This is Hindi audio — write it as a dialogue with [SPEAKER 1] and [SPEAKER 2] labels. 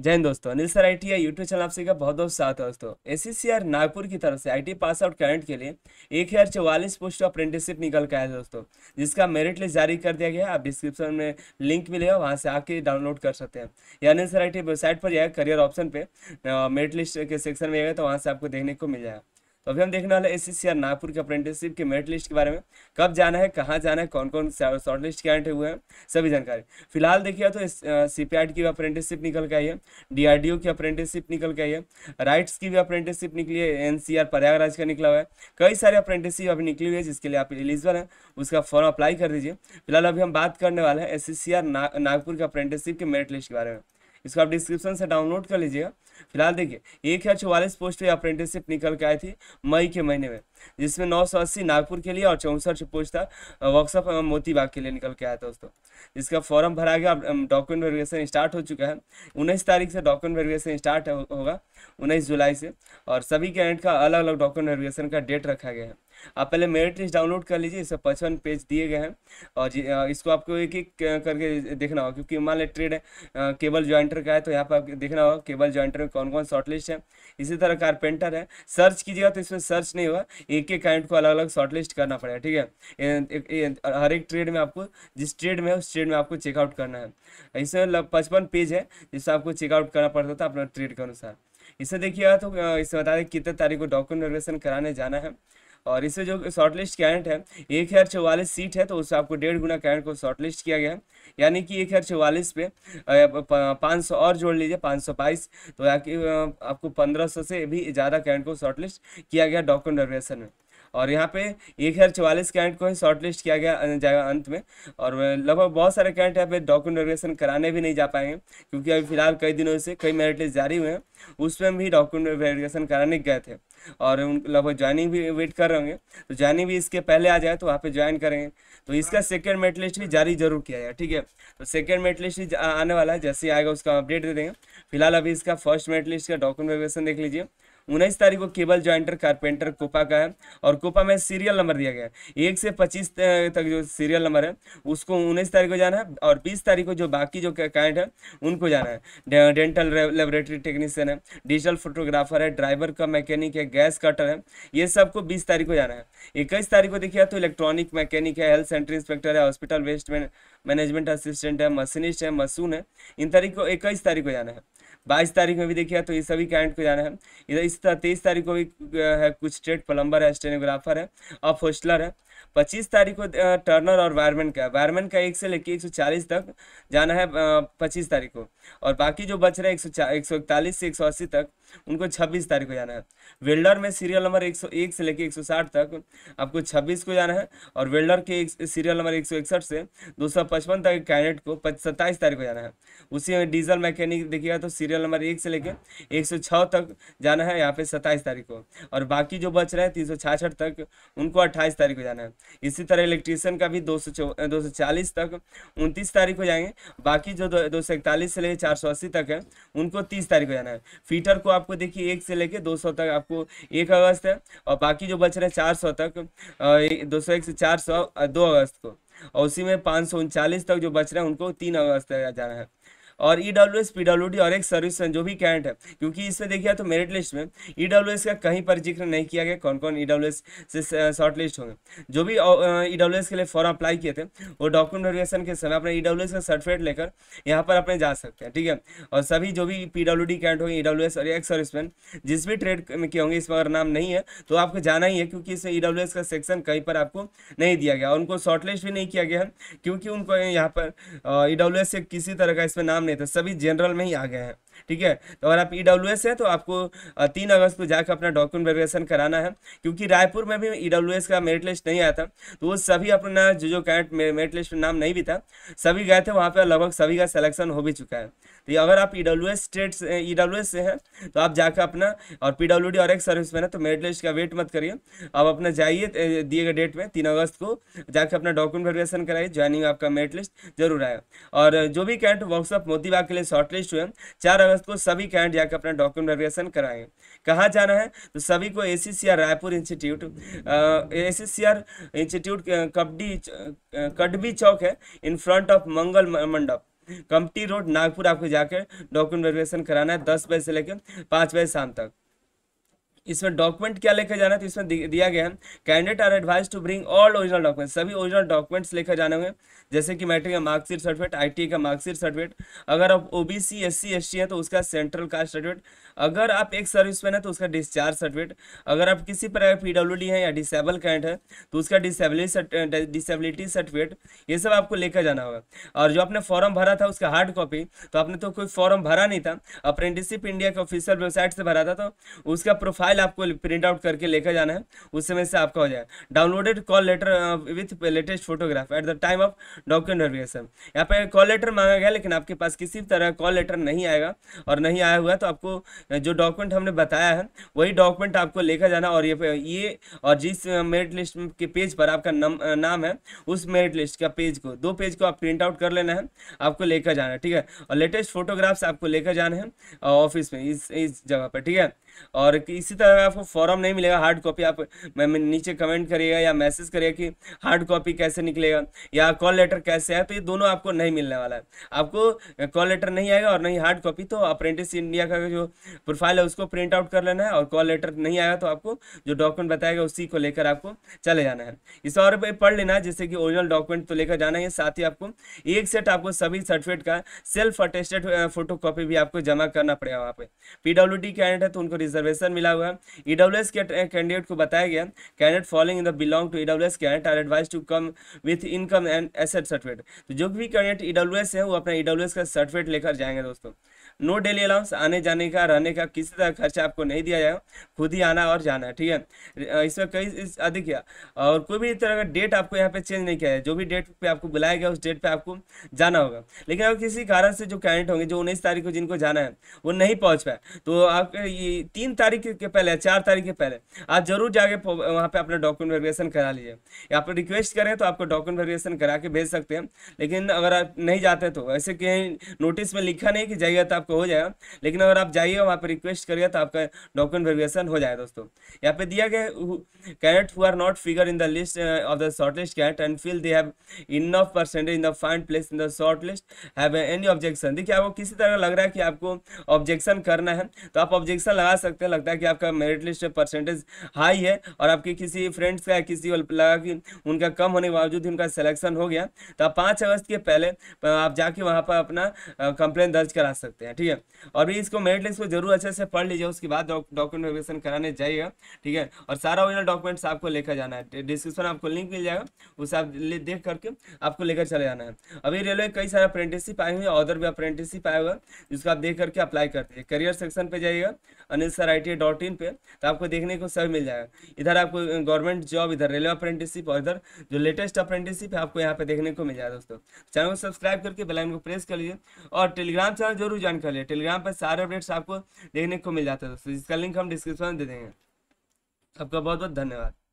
[SPEAKER 1] जय हिंद दोस्तों Anil sir I T I YouTube channel आप का बहुत बहुत स्वागत है दोस्तों आर नागपुर की तरफ से आईटी पास आउट कैंडेट के लिए एक हज़ार चौवालीस पोस्ट अप्रेंटिसशिप निकल का है दोस्तों जिसका मेरिट लिस्ट जारी कर दिया गया है आप डिस्क्रिप्शन में लिंक मिलेगा वहाँ से आके डाउनलोड कर सकते हैं या अनिल सर आई वेबसाइट पर जाएगा करियर ऑप्शन पर मेरिट लिस्ट के सेक्शन में जाएगा तो वहाँ से आपको देखने को मिल जाएगा तो अभी हम देखने वाले एस सी नागपुर के अप्रेंटिसशिप के मेरिट लिस्ट के बारे में कब जाना है कहाँ जाना है कौन कौन शॉर्ट लिस्ट के एंटे हुए हैं सभी जानकारी फिलहाल देखिए तो सी पी की भी अप्रेंटिसशिप निकल के आई है डी की अप्रेंटिसशिप निकल के आई है राइट्स की भी अप्रेंटिसशिप निकली है एन प्रयागराज का निकला हुआ है कई सारे अप्रेंटिसशिप अभी निकली हुई है जिसके लिए आप एलिजिबल हैं उसका फॉर्म अप्लाई कर दीजिए फिलहाल अभी हम बात करने वाले हैं एस सी नागपुर के अप्रेंटिसशिप के मेरिट लिस्ट के बारे में इसको आप डिस्क्रिप्शन से डाउनलोड कर लीजिएगा फिलहाल देखिए एक हज़ार चौवालीस पोस्ट की अप्रेंटिसशिप निकल के आई थी मई के महीने में जिसमें नौ सौ अस्सी नागपुर के लिए और चौंसठ पोस्ट था वर्कशॉप मोतीबाग के लिए निकल के आया था दोस्तों इसका फॉर्म भरा गया डॉक्यूमेंट वेरिफिकेशन स्टार्ट हो चुका है उन्नीस तारीख से डॉक्यूमेंट वेरिफिकेशन स्टार्ट होगा उन्नीस जुलाई से और सभी कैंडिडेट का अलग अलग डॉक्यूमेंट वेरिफिकेशन का डेट रखा गया है आप पहले मेरिट लिस्ट डाउनलोड कर लीजिए इसमें पचपन पेज दिए गए हैं और इसको आपको एक एक करके देखना होगा क्योंकि मान लें ट्रेड केबल ज्वाइंटर का है तो यहाँ पर आप देखना होगा केबल ज्वाइंटर में कौन कौन शॉर्ट लिस्ट है इसी तरह कारपेंटर है सर्च कीजिएगा तो इसमें सर्च नहीं होगा एक एक काइंट को अलग अलग शॉर्ट लिस्ट करना पड़ेगा ठीक है हर एक ट्रेड में आपको जिस ट्रेड में है उस ट्रेड में आपको चेकआउट करना है इसमें पचपन पेज है जिससे आपको चेकआउट करना पड़ता था अपना ट्रेड के अनुसार इसे देखिएगा तो इससे बता दें कितने तारीख को डॉक्यूमेंट रेगुलेशन कराने जाना है और इसमें जो शॉर्टलिस्ट कैंडिडेट है एक हज़ार चौवालीस सीट है तो उससे आपको डेढ़ गुना कैंडिडेट को शॉर्टलिस्ट किया गया है यानी कि एक हज़ार चौवालीस पे पाँच सौ और जोड़ लीजिए पाँच सौ बाईस तो आपको पंद्रह सौ से भी ज़्यादा कैंडिडेट को शॉर्टलिस्ट किया गया डॉक्यूमेंट में और यहाँ पे एक हज़ार चवालीस कैंट को ही शॉर्ट लिस्ट किया गया जाएगा अंत में और लगभग बहुत सारे कैंट यहाँ पे डॉक्यूमेंट वेरिफिकेशन कराने भी नहीं जा पाएंगे क्योंकि अभी फिलहाल कई दिनों से कई मेरिट लिस्ट जारी हुए हैं उसमें भी डॉक्यूमेंट वेरिफिकेशन कराने गए थे और उन लगभग ज्वाइनिंग भी वेट कर रहे होंगे तो ज्वाइनिंग भी इसके पहले आ जाए तो वहाँ पर ज्वाइन करेंगे तो इसका सेकेंड मेरिट लिस्ट भी जारी जरूर किया जाए ठीक है तो सेकेंड मेरिट लिस्ट आने वाला है जैसे ही आएगा उसका अपडेट दे देंगे फिलहाल अभी इसका फर्स्ट मेरिट लिस्ट का डॉक्यूमेंट वेरिफिकेशन देख लीजिए उन्नीस तारीख को केबल ज्वाइंटर कारपेंटर कोपा का है और कोपा में सीरियल नंबर दिया गया है एक से पच्चीस तक जो सीरियल नंबर है उसको उन्नीस तारीख को जाना है और बीस तारीख को जो बाकी जो क्लाइंट है उनको जाना है डेंटल लेबोरेटरी टेक्नीशियन है डिजिटल फोटोग्राफर है ड्राइवर का मैकेनिक है गैस कटर है ये सबको बीस तारीख को जाना है इक्कीस तारीख को देखिए तो इलेक्ट्रॉनिक मैकेनिक है हेल्थ सेंटर इंस्पेक्टर है हॉस्पिटल वेस्ट मैनेजमेंट असिस्टेंट है मशीनिस्ट है मसून है इन तारीख को इक्कीस तारीख को जाना है बाईस तारीख में भी देखिए तो ये सभी कैंट को जाना है इधर इस तेईस तारीख को भी है कुछ ट्रेड प्लम्बर है स्टेनोग्राफर है अब होस्टलर है पच्चीस तारीख को टर्नर और वायरमैन का वायरमैन का एक से लेके एक सौ चालीस तक जाना है पच्चीस तारीख को और बाकी जो बच रहे एक सौ एक सौ इकतालीस से एक सौ अस्सी तक उनको छब्बीस तारीख को जाना है वेल्डर में सीरियल नंबर एक सौ एक से लेके एक सौ साठ तक आपको छब्बीस को जाना है और वेल्डर के एक, सीरियल नंबर एक सौ इकसठ से दो सौ पचपन तक कैंडिडेट को सत्ताईस तारीख को जाना है उसी में डीजल मैकेनिक देखिएगा तो सीरियल नंबर एक से लेके एक सौ छः तक जाना है यहाँ पे सत्ताईस तारीख को और बाकी जो बच रहे हैं तीन सौ छियासठ तक उनको अट्ठाईस तारीख को जाना है है इसी तरह इलेक्ट्रीशियन का भी दो सौ दो सौ चालीस तक उनतीस तारीख को जाएंगे बाकी जो दो सौ इकतालीस से लेकर चार सौ अस्सी तक है उनको तीस तारीख को जाना है फीटर को आपको देखिए एक से लेकर दो सौ तक आपको एक अगस्त है और बाकी जो बच रहे हैं चार सौ तक दो सौ एक से चार सौ दो अगस्त को और उसी में पाँच सौ उनचालीस तक जो बच रहे हैं उनको तीन अगस्त तक जाना है और E W S P W D और एक सर्विस जो भी कैंट है क्योंकि इसमें देखिए तो मेरिट लिस्ट में ई डब्ल्यू एस का कहीं पर जिक्र नहीं किया गया कौन कौन ई डब्ल्यू एस से शॉर्ट लिस्ट होंगे जो भी ई डब्ल्यू एस के लिए फॉर्म अप्लाई किए थे वो डॉक्यूमेंट वेरिएशन के समय अपने ई डब्ल्यू एस का सर्टिफिकेट लेकर यहाँ पर अपने जा सकते हैं ठीक है और सभी जो भी पी डब्ल्यू डी कैंट होंगे ई डब्ल्यू एस और एक सर्विसमैन जिस भी ट्रेड में किए होंगे इसमें अगर नाम नहीं है तो आपको जाना ही है क्योंकि इसमें ई e डब्ल्यू एस का सेक्शन कहीं पर आपको नहीं दिया गया उनको शॉर्टलिस्ट भी नहीं किया गया है क्योंकि उनको यहाँ पर ई डब्ल्यू एस से किसी तरह का इसमें नाम नहीं थे सभी जनरल में ही आ गए हैं ठीक है तो अगर आप ई डब्ल्यू एस हैं तो आपको तीन अगस्त को जाकर अपना डॉक्यूमेंट वेरिफिकेशन कराना है क्योंकि रायपुर में भी ई डब्ल्यू एस का मेरिट लिस्ट नहीं आया था तो वो सभी अपना जो जो कैंट मेरिट लिस्ट में नाम नहीं भी था सभी गए थे वहाँ पर लगभग सभी का सिलेक्शन हो भी चुका है तो अगर आप E W S state E W S से हैं तो आप जाकर अपना और पी डब्ल्यू डी और एक सर्विस में है तो मेरिट लिस्ट का वेट मत करिए आप अपना जाइए दिए गए डेट में तीन अगस्त को जाकर अपना डॉक्यूमेंट वेरिफिकेशन कराइए ज्वाइनिंग आपका मेरिट लिस्ट जरूर आएगा और जो भी कैंट वर्कशॉप मोतीबाग के लिए शॉर्ट लिस्ट हुए चार अगस्त को सभी कैंड जाकर अपना डॉक्यूमेंट वेरिफिकेशन कराएं कहाँ जाना है तो सभी को ए रायपुर इंस्टीट्यूट ए इंस्टीट्यूट कबडी कडबी चौक है इन फ्रंट ऑफ मंगल मंडप कमटी रोड नागपुर आपको जाकर डॉक्यूमेंट वेरिफिकेशन कराना है दस बजे से लेकर पाँच बजे शाम तक इसमें डॉक्यूमेंट क्या लेकर जाना है तो इसमें दिया गया है candidate are advise to bring all original document सभी ओरिजिनल डॉक्यूमेंट्स लेकर जाने होंगे जैसे कि मैट्रिक का मार्कशीट सर्टिफिकेट आई का मार्कशीट सर्टिफिकेट अगर आप O B C S C हैं तो उसका सेंट्रल कास्ट सर्टिफिकेट अगर आप एक सर्विस मैन है तो उसका डिस्चार्ज सर्टिफिकेट अगर आप किसी प्रकार पी डब्ल्यू डी है या डिसेबल कैंड है तो उसका डिसेबिलिटी डिसेबिलिटी सर्टिफिकेट ये सब आपको लेकर जाना होगा और जो आपने फॉर्म भरा था उसका हार्ड कॉपी तो आपने तो कोई फॉर्म भरा नहीं था अप्रेंटिसिप इंडिया के ऑफिशियल वेबसाइट से भरा था तो उसका प्रोफाइल फाइल आपको प्रिंट आउट करके लेकर जाना है उस समय से आपका हो जाए downloaded call letter with latest photograph at the time of document verification यहाँ पर कॉल लेटर मांगा गया लेकिन आपके पास किसी भी तरह कॉल लेटर नहीं आएगा और नहीं आया हुआ तो आपको uh, जो डॉक्यूमेंट हमने बताया है वही डॉक्यूमेंट आपको लेकर जाना और ये ये और जिस मेरिट uh, लिस्ट के पेज पर आपका नम, uh, नाम है उस मेरिट लिस्ट का पेज को दो पेज को आप प्रिंट आउट कर लेना है आपको लेकर जाना है ठीक है और लेटेस्ट फोटोग्राफ्स आपको लेकर जाना है ऑफिस में इस इस जगह पर ठीक है और इसी तरह आपको फॉर्म नहीं मिलेगा हार्ड कॉपी आप मैं नीचे कमेंट करिएगा या मैसेज करिएगा कि हार्ड कॉपी कैसे निकलेगा या कॉल लेटर कैसे है तो ये दोनों आपको नहीं मिलने वाला है आपको कॉल लेटर नहीं आएगा और नहीं हार्ड कॉपी तो अप्रेंटिस इंडिया का जो प्रोफाइल है उसको प्रिंट आउट कर लेना है और कॉल लेटर नहीं आएगा तो आपको जो डॉक्यूमेंट बताएगा उसी को लेकर आपको चले जाना है इस और पढ़ लेना जैसे कि ओरिजिनल डॉक्यूमेंट तो लेकर जाना है साथ ही आपको एक सेट आपको सभी सर्टिफिकेट का सेल्फ अटेस्टेड फोटो भी आपको जमा करना पड़ेगा वहाँ पे पीडब्ल्यू कैंडिडेट है तो उनको रिजर्वेशन मिला हुआ है ई डब्ल्यू एस के कैंडिडेट को बताया गया candidate following in the belong to E W S candidate are advise to come with income and asset certificate तो जो भी कैंडिडेट ई डब्ल्यू एस है वो अपना ई डब्ल्यू एस का सर्टिफिकेट लेकर जाएंगे दोस्तों नो डेली अलाउंस आने जाने का रहने का किसी तरह खर्चा आपको नहीं दिया जाएगा खुद ही आना और जाना ठीक है इसमें कई अधिक है और कोई भी तरह का डेट आपको यहाँ पे चेंज नहीं किया है जो भी डेट पे आपको बुलाया गया उस डेट पे आपको जाना होगा लेकिन अगर किसी कारण से जो कैंडिडेट होंगे जो उन्नीस तारीख को जिनको जाना है वो नहीं पहुँच पाए तो आप ये तीन तारीख के पहले चार तारीख के पहले आप जरूर जाके वहाँ पर अपना डॉक्यूमेंट वेरिएशन करा लीजिए या आप रिक्वेस्ट करें तो आपको डॉक्यूमेंट वेरिएशन करा के भेज सकते हैं लेकिन अगर आप नहीं जाते तो ऐसे कहीं नोटिस में लिखा नहीं कि जाइए तो आप आपका हो जाएगा लेकिन अगर आप जाइए वहाँ पर रिक्वेस्ट करिए तो आपका डॉक्यूमेंट वेरिएशन हो जाएगा दोस्तों यहाँ पे दिया गया candidate who are not figure in the list of the short list candidate and feel they have enough percentage in the fine place in the short list have any objection देखिए आपको किसी तरह लग रहा है कि आपको ऑब्जेक्शन करना है तो आप ऑब्जेक्शन लगा सकते हैं लगता है कि आपका मेरिट लिस्ट परसेंटेज हाई है और आपके किसी फ्रेंड्स का किसी लगा कि उनका कम होने के बावजूद उनका सिलेक्शन हो गया तो आप पाँच अगस्त के पहले आप जाके वहाँ पर अपना कंप्लेन uh, दर्ज करा सकते हैं ठीक है और भी इसको मेरिट लिस्ट को जरूर अच्छे से पढ़ लीजिए उसके बाद डॉक्यूमेंट वेरिफिकेशन कराने जाइएगा ठीक है और सारा ओरिजिनल डॉक्यूमेंट्स आपको लेकर जाना है डिस्क्रिप्शन आपको लिंक मिल जाएगा उसे आप देख करके आपको लेकर चले जाना है अभी रेलवे कई सारे अप्रेंटिसशिप आए हुए और भी अप्रेंटिसशिप आए हुए जिसको आप देख करके अप्लाई कर दीजिए करियर सेक्शन पर जाइएगा अनिल सर आई टी तो आपको देखने को सब मिल जाएगा इधर आपको गवर्नमेंट जॉब इधर रेलवे अप्रेंटिसशिप और इधर जो लेटेस्ट अप्रेंटिसशिप है आपको यहाँ पे देखने को मिल जाएगा दोस्तों चैनल को सब्सक्राइब करके बेलाइन को प्रेस कर लीजिए और टेलीग्राम चैनल जरूर ज्वाइन कर लिया टेलीग्राम पर सारे अपडेट्स आपको देखने को मिल जाता है दोस्तों जिसका लिंक हम डिस्क्रिप्शन में दे देंगे आपका बहुत बहुत धन्यवाद